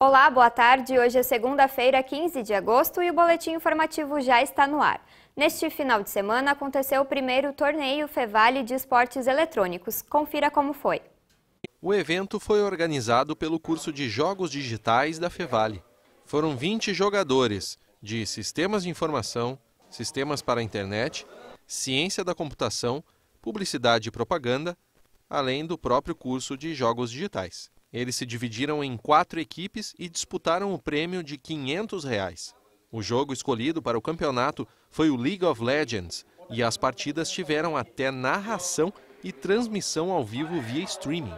Olá, boa tarde. Hoje é segunda-feira, 15 de agosto, e o boletim informativo já está no ar. Neste final de semana aconteceu o primeiro torneio Fevale de Esportes Eletrônicos. Confira como foi. O evento foi organizado pelo curso de Jogos Digitais da Fevale. Foram 20 jogadores de Sistemas de Informação, Sistemas para a Internet, Ciência da Computação, Publicidade e Propaganda, além do próprio curso de Jogos Digitais. Eles se dividiram em quatro equipes e disputaram o prêmio de 500 reais. O jogo escolhido para o campeonato foi o League of Legends e as partidas tiveram até narração e transmissão ao vivo via streaming.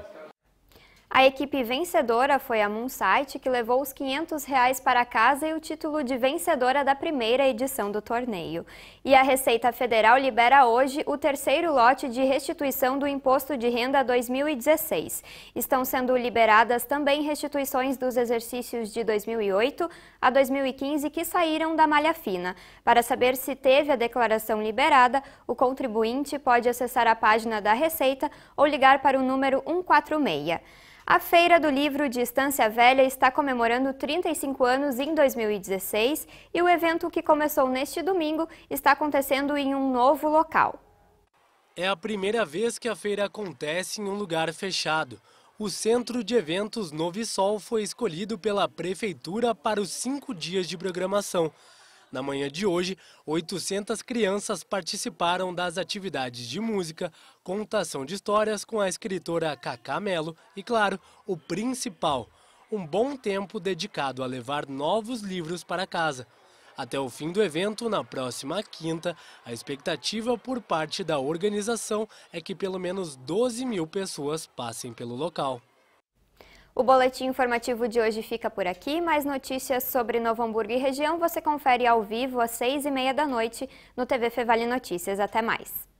A equipe vencedora foi a Moonsite, que levou os R$ 500 reais para casa e o título de vencedora da primeira edição do torneio. E a Receita Federal libera hoje o terceiro lote de restituição do Imposto de Renda 2016. Estão sendo liberadas também restituições dos exercícios de 2008 a 2015 que saíram da malha fina. Para saber se teve a declaração liberada, o contribuinte pode acessar a página da Receita ou ligar para o número 146. A Feira do Livro de Estância Velha está comemorando 35 anos em 2016 e o evento que começou neste domingo está acontecendo em um novo local. É a primeira vez que a feira acontece em um lugar fechado. O Centro de Eventos Sol foi escolhido pela Prefeitura para os cinco dias de programação. Na manhã de hoje, 800 crianças participaram das atividades de música, contação de histórias com a escritora Cacá Melo e, claro, o principal, um bom tempo dedicado a levar novos livros para casa. Até o fim do evento, na próxima quinta, a expectativa por parte da organização é que pelo menos 12 mil pessoas passem pelo local. O boletim informativo de hoje fica por aqui, Mais notícias sobre Novo Hamburgo e região você confere ao vivo às seis e meia da noite no TV Fevale Notícias. Até mais!